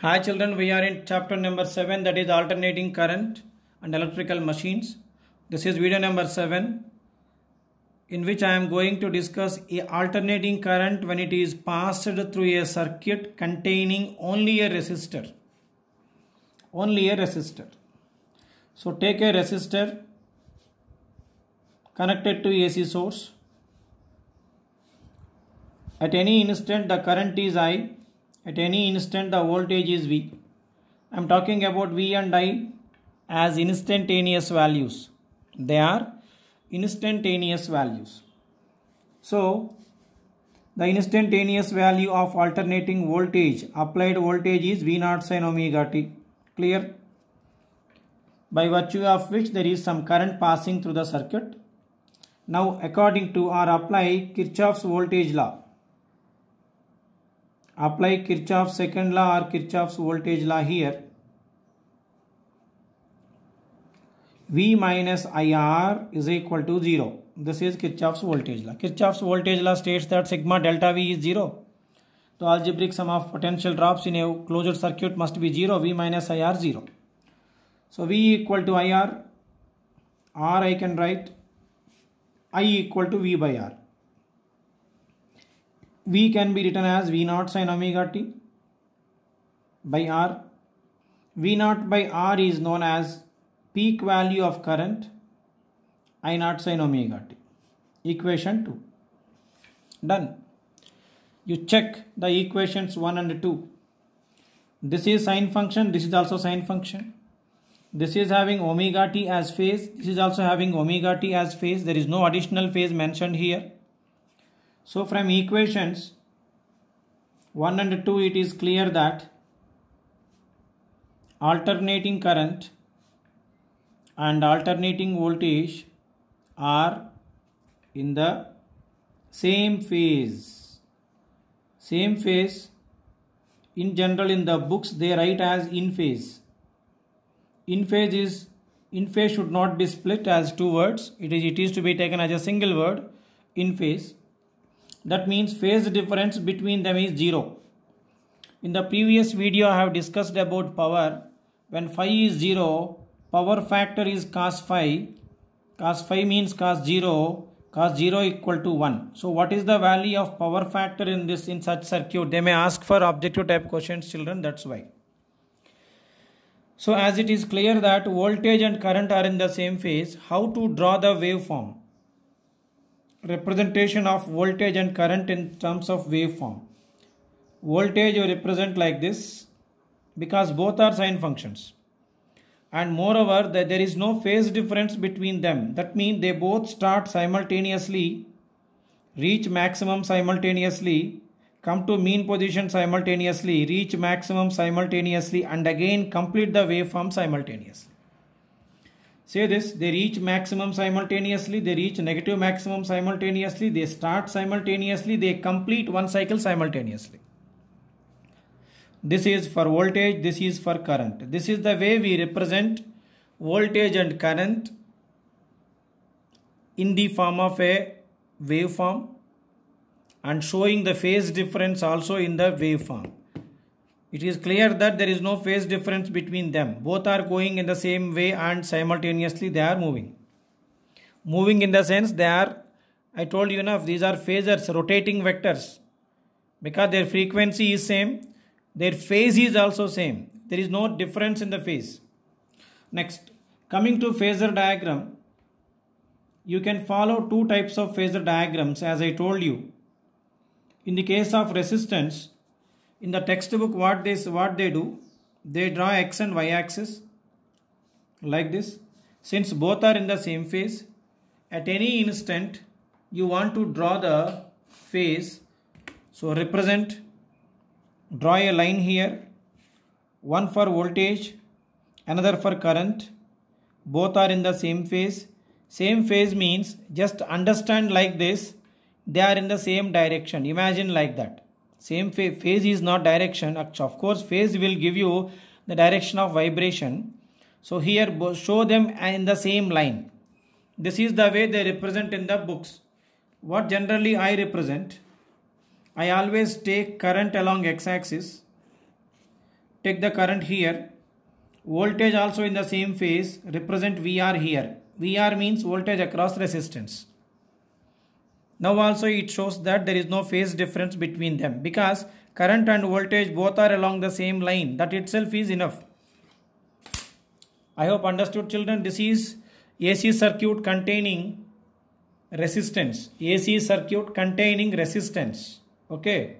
Hi children, we are in chapter number 7 that is alternating current and electrical machines. This is video number 7 in which I am going to discuss alternating current when it is passed through a circuit containing only a resistor. Only a resistor. So take a resistor connected to AC source. At any instant the current is I at any instant the voltage is V. I am talking about V and I as instantaneous values. They are instantaneous values. So the instantaneous value of alternating voltage, applied voltage is V0 sin omega t. Clear? By virtue of which there is some current passing through the circuit. Now according to or apply Kirchhoff's voltage law. apply Kirchhoff's second law or Kirchhoff's voltage law here. V minus IR is equal to zero This is Kirchhoff's voltage law. Kirchhoff's voltage law states that sigma delta V is zero So algebraic sum of potential drops in a closed circuit must be zero V minus IR zero So V equal to IR. R I can write I equal to V by R. V can be written as V naught sine omega t by R. V naught by R is known as peak value of current I naught sine omega t. Equation 2. Done. You check the equations 1 and 2. This is sine function. This is also sine function. This is having omega t as phase. This is also having omega t as phase. There is no additional phase mentioned here so from equations 1 and 2 it is clear that alternating current and alternating voltage are in the same phase. Same phase in general in the books they write as in phase. In phase is in phase should not be split as two words. It is it is to be taken as a single word in phase that means phase difference between them is 0 in the previous video I have discussed about power when phi is 0 power factor is cos phi cos phi means cos 0 cos 0 equal to 1 so what is the value of power factor in this in such circuit they may ask for objective type questions children that's why so as it is clear that voltage and current are in the same phase how to draw the waveform representation of voltage and current in terms of waveform. Voltage you represent like this because both are sine functions. And moreover, there is no phase difference between them. That means they both start simultaneously, reach maximum simultaneously, come to mean position simultaneously, reach maximum simultaneously, and again complete the waveform simultaneously. Say this, they reach maximum simultaneously, they reach negative maximum simultaneously, they start simultaneously, they complete one cycle simultaneously. This is for voltage, this is for current. This is the way we represent voltage and current in the form of a waveform and showing the phase difference also in the waveform. It is clear that there is no phase difference between them. Both are going in the same way and simultaneously they are moving. Moving in the sense they are, I told you enough, these are phasers, rotating vectors. Because their frequency is same, their phase is also same. There is no difference in the phase. Next, coming to phasor diagram, you can follow two types of phasor diagrams as I told you. In the case of resistance, in the textbook what they what they do they draw x and y axis like this since both are in the same phase at any instant you want to draw the phase so represent draw a line here one for voltage another for current both are in the same phase same phase means just understand like this they are in the same direction imagine like that same phase, is not direction. Of course, phase will give you the direction of vibration. So here show them in the same line. This is the way they represent in the books. What generally I represent, I always take current along x-axis. Take the current here. Voltage also in the same phase represent VR here. VR means voltage across resistance. Now also it shows that there is no phase difference between them because current and voltage both are along the same line. That itself is enough. I hope understood children. This is AC circuit containing resistance. AC circuit containing resistance. Okay.